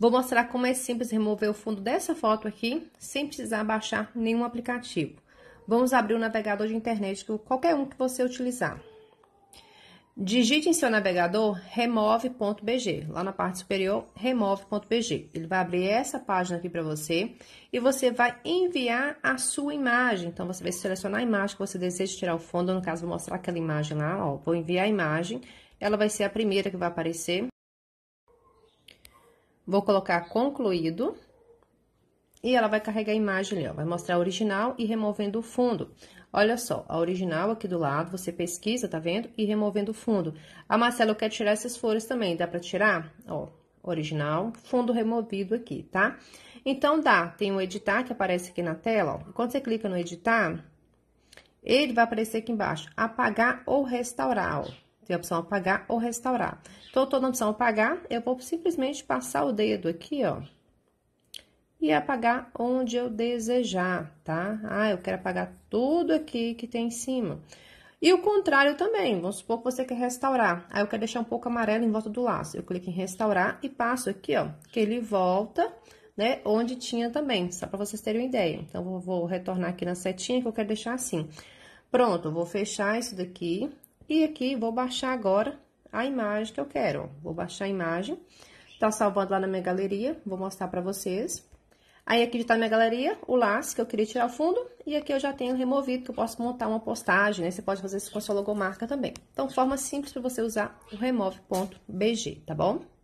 Vou mostrar como é simples remover o fundo dessa foto aqui, sem precisar baixar nenhum aplicativo. Vamos abrir o navegador de internet, qualquer um que você utilizar. Digite em seu navegador remove.bg, lá na parte superior, remove.bg. Ele vai abrir essa página aqui para você e você vai enviar a sua imagem. Então, você vai selecionar a imagem que você deseja tirar o fundo, no caso, vou mostrar aquela imagem lá, ó, vou enviar a imagem, ela vai ser a primeira que vai aparecer. Vou colocar concluído. E ela vai carregar a imagem ali, ó, vai mostrar a original e removendo o fundo. Olha só, a original aqui do lado, você pesquisa, tá vendo? E removendo o fundo. A Marcela, quer tirar essas flores também, dá pra tirar? Ó, original, fundo removido aqui, tá? Então, dá, tem o editar que aparece aqui na tela, ó. Quando você clica no editar, ele vai aparecer aqui embaixo, apagar ou restaurar, ó. Tem a opção apagar ou restaurar. Então, eu tô na opção apagar, eu vou simplesmente passar o dedo aqui, ó. E apagar onde eu desejar, tá? Ah, eu quero apagar tudo aqui que tem em cima. E o contrário também, vamos supor que você quer restaurar. Aí, eu quero deixar um pouco amarelo em volta do laço. Eu clico em restaurar e passo aqui, ó, que ele volta, né, onde tinha também, só para vocês terem uma ideia. Então, eu vou retornar aqui na setinha que eu quero deixar assim. Pronto, eu vou fechar isso daqui, e aqui, vou baixar agora a imagem que eu quero. Vou baixar a imagem. Tá salvando lá na minha galeria, vou mostrar pra vocês. Aí, aqui já tá minha galeria, o laço que eu queria tirar o fundo. E aqui eu já tenho removido, que eu posso montar uma postagem, né? Você pode fazer isso com a sua logomarca também. Então, forma simples para você usar o remove.bg, tá bom?